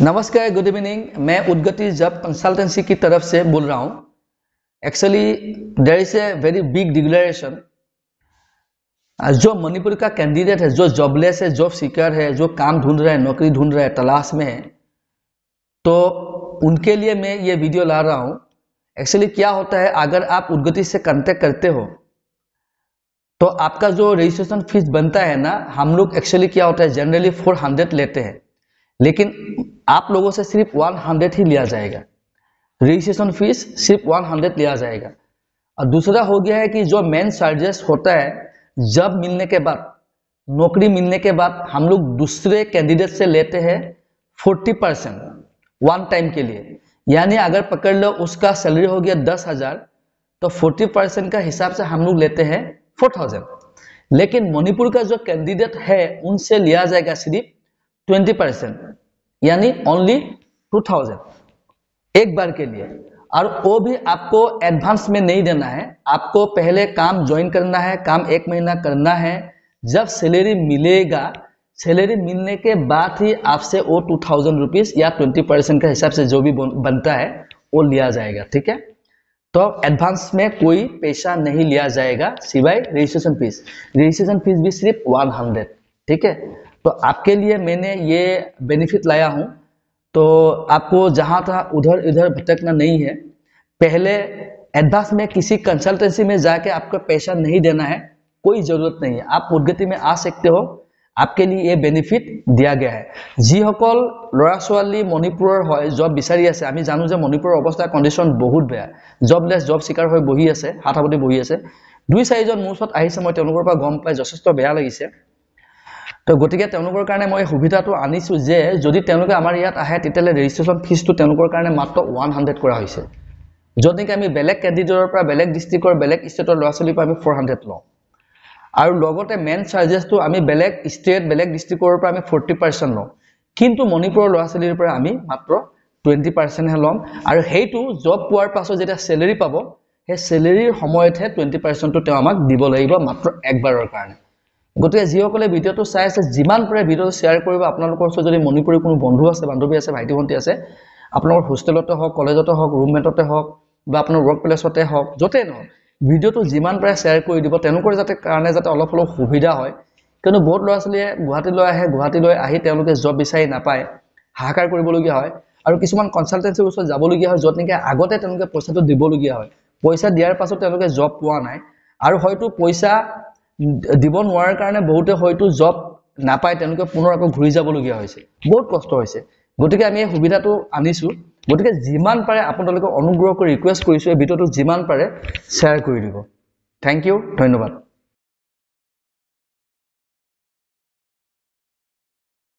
नमस्कार good evening मैं उद्गति जब कंसल्टेंसी की तरफ से बोल रहा हूँ actually there is a very big declaration जो मणिपुर का कैंडिडेट है जो जॉबलेस है जॉब सीकर है जो काम ढूंढ रहे हैं नौकरी ढूंढ रहे हैं तलाश में है तो उनके लिए मैं ये वीडियो ला रहा हूँ एक्चुअली क्या होता है अगर आप उद्गति से कंटेक्ट करते हो तो आपका जो रजिस्ट्रेशन फीस बनता है ना हम लोग एक्चुअली क्या होता है जनरली फोर हंड्रेड लेते हैं लेकिन आप लोगों से सिर्फ वन हंड्रेड ही लिया जाएगा रजिस्ट्रेशन फीस सिर्फ वन हंड्रेड लिया जाएगा और दूसरा हो गया है कि जो मेन चार्जेस होता है जब मिलने के बाद नौकरी मिलने के बाद हम लोग दूसरे कैंडिडेट से लेते हैं फोर्टी परसेंट वन टाइम के लिए यानी अगर पकड़ लो उसका सैलरी हो गया दस हजार तो फोर्टी परसेंट का हिसाब से हम लोग लेते हैं फोर थाउजेंड लेकिन मणिपुर का जो कैंडिडेट है उनसे लिया जाएगा सिर्फ ट्वेंटी परसेंट यानी ओनली टू थाउजेंड एक बार के लिए और वो भी आपको एडवांस में नहीं देना है आपको पहले काम ज्वाइन करना है काम एक महीना करना है जब सैलरी मिलेगा सैलरी मिलने के बाद ही आपसे वो टू थाउजेंड रुपीज़ या ट्वेंटी परसेंट के हिसाब से जो भी बनता है वो लिया जाएगा ठीक है तो एडवांस में कोई पैसा नहीं लिया जाएगा सिवाय रजिस्ट्रेशन फीस रजिस्ट्रेशन फीस भी सिर्फ वन हंड्रेड ठीक है तो आपके लिए मैंने ये बेनिफिट लाया हूँ तो आपको जहाँ तक उधर इधर भटकना नहीं है पहले एडवांस में किसी कंसल्टेंसी में जाके आपको पैसा नहीं देना है कोई ज़रूरत नहीं है आप उदगति में आ सकते हो आपके लिए ये बेनिफिट दिया गया है जिस लाली मणिपुर है जब विचार से जानूँ मणिपुर अवस्था कंडिशन बहुत बेहद जबलेस जब शिकार हो बहि हाथ हाथी बहि दु चार मोर ऊर आई से मैं गम पाए जथेष बेहद लगे তো গতিকে তেওঁলোকৰ কাৰণে মই সুবিধাটো আনিছোঁ যে যদি তেওঁলোকে আমাৰ ইয়াত আহে তেতিয়াহ'লে ৰেজিষ্ট্ৰেশ্যন ফিজটো তেওঁলোকৰ কাৰণে মাত্ৰ ওৱান হাণ্ড্ৰেড কৰা হৈছে য'ত নেকি আমি বেলেগ কেণ্ডিডেটৰ পৰা বেলেগ ডিষ্ট্ৰিক্টৰ বেলেগ ষ্টেটৰ ল'ৰা ছোৱালীৰ পৰা আমি ফ'ৰ হাণ্ড্ৰেড লওঁ আৰু লগতে মেইন চাৰ্জেছটো আমি বেলেগ ষ্টেট বেলেগ ডিষ্ট্ৰিক্টৰ পৰা আমি ফৰ্টি পাৰ্চেণ্ট লওঁ কিন্তু মণিপুৰৰ ল'ৰা ছোৱালীৰ পৰা আমি মাত্ৰ টুৱেণ্টি পাৰ্চেণ্টহে ল'ম আৰু সেইটো জব পোৱাৰ পাছত যেতিয়া চেলেৰি পাব সেই চেলেৰিৰ সময়তহে টুৱেণ্টি পাৰ্চেণ্টটো তেওঁ আমাক দিব লাগিব মাত্ৰ একবাৰৰ কাৰণে গতিকে যিসকলে ভিডিঅ'টো চাই আছে যিমান পাৰে ভিডিঅ'টো শ্বেয়াৰ কৰিব আপোনালোকৰ ওচৰত যদি মণিপুৰী কোনো বন্ধু আছে বান্ধৱী আছে ভাইটি ভণ্টি আছে আপোনালোকৰ হোষ্টেলতে হওক কলেজতে হওক ৰুমমেটতে হওক বা আপোনাৰ ৱৰ্ক প্লেচতে হওক য'তে নহওক ভিডিঅ'টো যিমান পাৰে শ্বেয়াৰ কৰি দিব তেওঁলোকৰ যাতে কাৰণে যাতে অলপ অলপ সুবিধা হয় কিন্তু বহুত ল'ৰা ছোৱালীয়ে গুৱাহাটীলৈ আহে গুৱাহাটীলৈ আহি তেওঁলোকে জব বিচাৰি নাপায় হাহাকাৰ কৰিবলগীয়া হয় আৰু কিছুমান কনচালটেঞ্চিৰ ওচৰত যাবলগীয়া হয় য'ত নেকি আগতে তেওঁলোকে পইচাটো দিবলগীয়া হয় পইচা দিয়াৰ পাছত তেওঁলোকে জব পোৱা নাই আৰু হয়তো পইচা দিব নোৱাৰাৰ কাৰণে বহুতে হয়তো জব নাপায় তেওঁলোকে পুনৰ আকৌ ঘূৰি যাবলগীয়া হৈছে বহুত কষ্ট হৈছে গতিকে আমি এই সুবিধাটো আনিছোঁ গতিকে যিমান পাৰে আপোনালোকে অনুগ্ৰহ কৰি ৰিকুৱেষ্ট কৰিছোঁ এই ভিডিঅ'টো যিমান পাৰে শ্বেয়াৰ কৰি দিব থেংক ইউ ধন্যবাদ